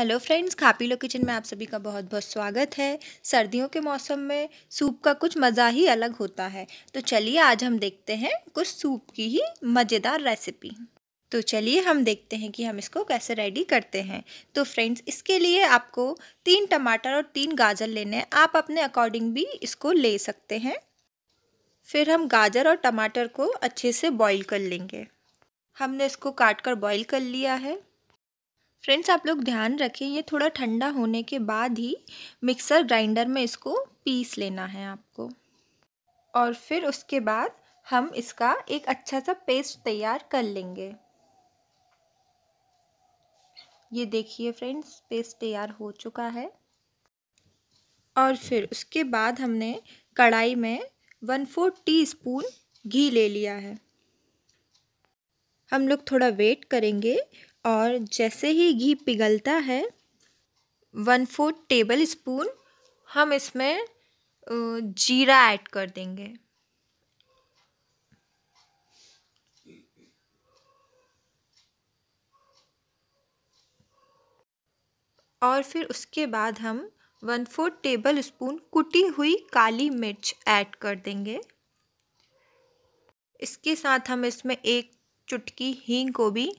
hello friends खापी लो kitchen में आप सभी का बहुत बहुत स्वागत है सर्दियों के मौसम में सूप का कुछ मज़ा ही अलग होता है तो चलिए आज हम देखते हैं कुछ सूप की ही मज़ेदार रेसिपी तो चलिए हम देखते हैं कि हम इसको कैसे रेडी करते हैं तो फ्रेंड्स इसके लिए आपको तीन टमाटर और तीन गाजर लेने हैं आप अपने अकॉर्डिंग भी इसको ले सकते हैं फिर हम गाजर और टमाटर को अच्छे से बॉईल कर लेंगे हमने इसको काट कर बॉईल कर लिया है फ्रेंड्स आप लोग ध्यान रखें ये थोड़ा ठंडा होने के बाद ही मिक्सर ग्राइंडर में इसको पीस लेना है आपको और फिर उसके बाद हम इसका एक अच्छा सा पेस्ट तैयार कर लेंगे ये देखिए फ्रेंड्स पेस्ट तैयार हो चुका है और फिर उसके बाद हमने कढ़ाई में वन फोर टी स्पून घी ले लिया है हम लोग थोड़ा वेट करेंगे और जैसे ही घी पिघलता है वन फोर्थ टेबल स्पून हम इसमें जीरा ऐड कर देंगे और फिर उसके बाद हम वन फोर्थ टेबल स्पून कुटी हुई काली मिर्च ऐड कर देंगे इसके साथ हम इसमें एक चुटकी हींग को भी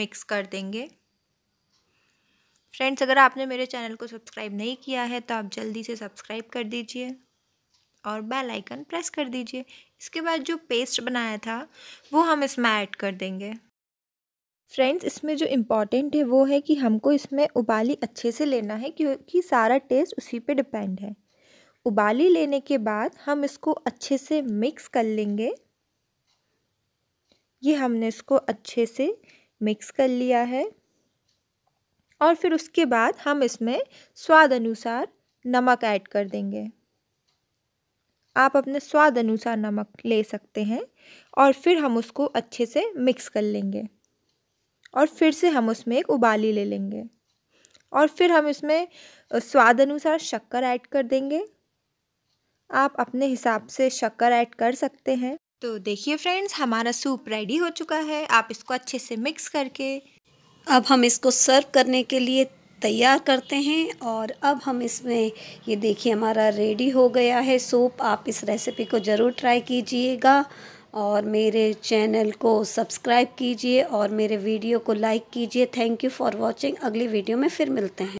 मिक्स कर देंगे फ्रेंड्स अगर आपने मेरे चैनल को सब्सक्राइब नहीं किया है तो आप जल्दी से सब्सक्राइब कर दीजिए और बेल आइकन प्रेस कर दीजिए इसके बाद जो पेस्ट बनाया था वो हम इसमें ऐड कर देंगे फ्रेंड्स इसमें जो इम्पॉर्टेंट है वो है कि हमको इसमें उबाली अच्छे से लेना है क्योंकि सारा टेस्ट उसी पे डिपेंड है उबाली लेने के बाद हम इसको अच्छे से मिक्स कर लेंगे ये हमने इसको अच्छे से मिक्स कर लिया है और फिर उसके बाद हम इसमें स्वाद अनुसार नमक ऐड कर देंगे आप अपने स्वाद अनुसार नमक ले सकते हैं और फिर हम उसको अच्छे से मिक्स कर लेंगे और फिर से हम उसमें एक उबाली ले लेंगे और फिर हम इसमें स्वाद अनुसार शक्कर ऐड कर देंगे आप अपने हिसाब से शक्कर ऐड कर सकते हैं तो देखिए फ्रेंड्स हमारा सूप रेडी हो चुका है आप इसको अच्छे से मिक्स करके अब हम इसको सर्व करने के लिए तैयार करते हैं और अब हम इसमें ये देखिए हमारा रेडी हो गया है सूप आप इस रेसिपी को ज़रूर ट्राई कीजिएगा और मेरे चैनल को सब्सक्राइब कीजिए और मेरे वीडियो को लाइक कीजिए थैंक यू फॉर वॉचिंग अगली वीडियो में फिर मिलते हैं